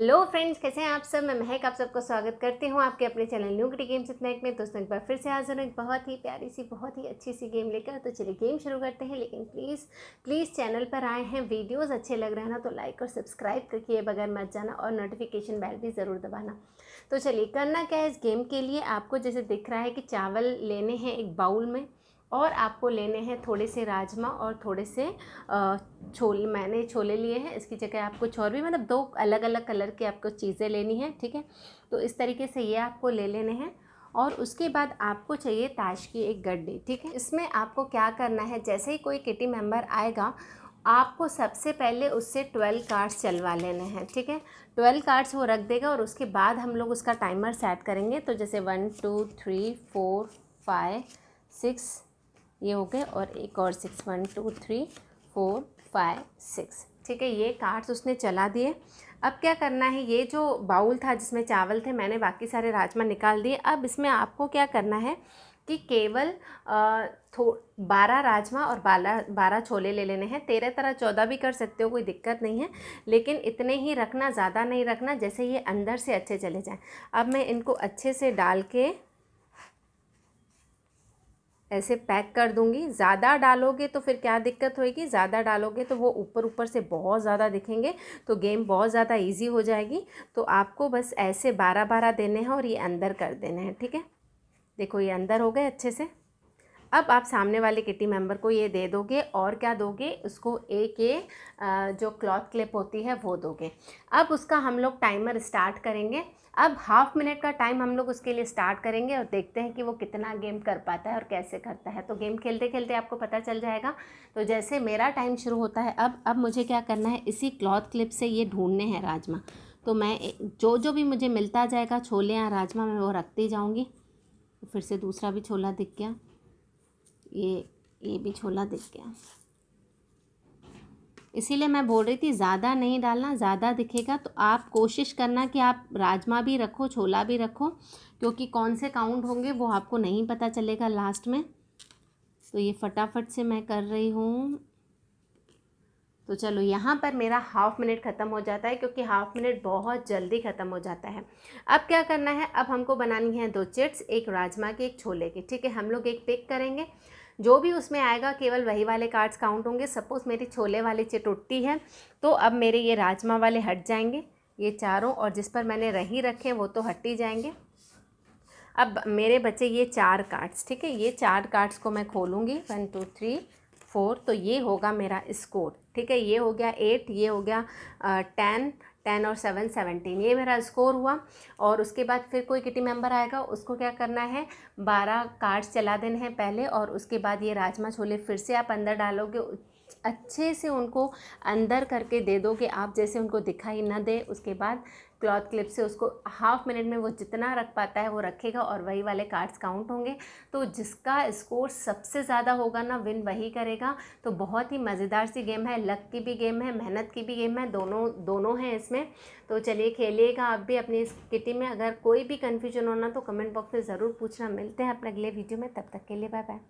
hello friends कैसे हैं आप सब मैं महक आप सबको स्वागत करती हूँ आपके अपने चैनल न्यूगटी गेम्स इतना में दोस्तों एक बार फिर से हाजिर हूँ एक बहुत ही प्यारी सी बहुत ही अच्छी सी गेम लेकर तो चलिए गेम शुरू करते हैं लेकिन प्लीज़ प्लीज़ चैनल पर आए हैं वीडियोस अच्छे लग रहे हैं ना तो लाइक और सब्सक्राइब करके बगैर मत जाना और नोटिफिकेशन बैल भी ज़रूर दबाना तो चलिए करना क्या है इस गेम के लिए आपको जैसे दिख रहा है कि चावल लेने हैं एक बाउल में और आपको लेने हैं थोड़े से राजमा और थोड़े से छोले मैंने छोले लिए हैं इसकी जगह आप कुछ और भी मतलब दो अलग अलग कलर की आपको चीज़ें लेनी है ठीक है तो इस तरीके से ये आपको ले लेने हैं और उसके बाद आपको चाहिए ताश की एक गड्डी ठीक है इसमें आपको क्या करना है जैसे ही कोई किटी मेम्बर आएगा आपको सबसे पहले उससे ट्वेल्व कार्ड्स चलवा लेने हैं ठीक है ट्वेल्व कार्ड्स वो रख देगा और उसके बाद हम लोग उसका टाइमर सेट करेंगे तो जैसे one two three four five six ये हो गए और एक और six one two three four five six ठीक है ये कार्ड्स उसने चला दिए अब क्या करना है ये जो बाउल था जिसमें चावल थे मैंने बाकी सारे राजमा निकाल दिए अब इसमें आपको क्या करना है कि केवल थो बारह राजमा और बारह बारह छोले ले लेने हैं तेरह तरह चौदह भी कर सकते हो कोई दिक्कत नहीं है लेकिन इतने ही रखना ज़्यादा नहीं रखना जैसे ये अंदर से अच्छे चले जाएं अब मैं इनको अच्छे से डाल के ऐसे पैक कर दूंगी ज़्यादा डालोगे तो फिर क्या दिक्कत होगी ज़्यादा डालोगे तो वो ऊपर ऊपर से बहुत ज़्यादा दिखेंगे तो गेम बहुत ज़्यादा इजी हो जाएगी तो आपको बस ऐसे बारह बारह देने हैं और ये अंदर कर देने हैं ठीक है देखो ये अंदर हो गए अच्छे से अब आप सामने वाले किटी मेंबर को ये दे दोगे और क्या दोगे उसको एक ये जो क्लॉथ क्लिप होती है वो दोगे अब उसका हम लोग टाइमर स्टार्ट करेंगे अब हाफ मिनट का टाइम हम लोग उसके लिए स्टार्ट करेंगे और देखते हैं कि वो कितना गेम कर पाता है और कैसे करता है तो गेम खेलते खेलते आपको पता चल जाएगा तो जैसे मेरा टाइम शुरू होता है अब अब मुझे क्या करना है इसी क्लॉथ क्लिप से ये ढूंढने हैं राजमा तो मैं जो जो भी मुझे मिलता जाएगा छोले या राजमा मैं वो रखती जाऊँगी फिर से दूसरा भी छोला दिख गया ये ये भी छोला दिख गया इसीलिए मैं बोल रही थी ज़्यादा नहीं डालना ज़्यादा दिखेगा तो आप कोशिश करना कि आप राजमा भी रखो छोला भी रखो क्योंकि कौन से काउंट होंगे वो आपको नहीं पता चलेगा लास्ट में तो ये फटाफट से मैं कर रही हूँ तो चलो यहाँ पर मेरा हाफ़ मिनट ख़त्म हो जाता है क्योंकि हाफ़ मिनट बहुत जल्दी ख़त्म हो जाता है अब क्या करना है अब हमको बनानी है दो चिट्स एक राजमा के एक छोले के ठीक है हम लोग एक पिक करेंगे जो भी उसमें आएगा केवल वही वाले कार्ड्स काउंट होंगे सपोज़ मेरी छोले वाली चिट उठती है तो अब मेरे ये राजमा वाले हट जाएंगे ये चारों और जिस पर मैंने रही रखे वो तो हट ही जाएंगे अब मेरे बचे ये चार कार्ड्स ठीक है ये चार कार्ड्स को मैं खोलूँगी वन टू थ्री फोर तो ये होगा मेरा स्कोर ठीक है ये हो गया एट ये हो गया टेन टेन और सेवन सेवनटीन ये मेरा स्कोर हुआ और उसके बाद फिर कोई किटी मेंबर आएगा उसको क्या करना है बारह कार्ड्स चला देने हैं पहले और उसके बाद ये राजमा छोले फिर से आप अंदर डालोगे अच्छे से उनको अंदर करके दे दो कि आप जैसे उनको दिखाई ना दे उसके बाद क्लॉथ क्लिप से उसको हाफ मिनट में वो जितना रख पाता है वो रखेगा और वही वाले कार्ड्स काउंट होंगे तो जिसका स्कोर सबसे ज़्यादा होगा ना विन वही करेगा तो बहुत ही मज़ेदार सी गेम है लक की भी गेम है मेहनत की भी गेम है दोनों दोनों हैं इसमें तो चलिए खेलिएगा आप भी अपनी इस किटी में अगर कोई भी कन्फ्यूजन होना तो कमेंट बॉक्स में ज़रूर पूछना मिलते हैं अपने अगले वीडियो में तब तक के लिए बाय बाय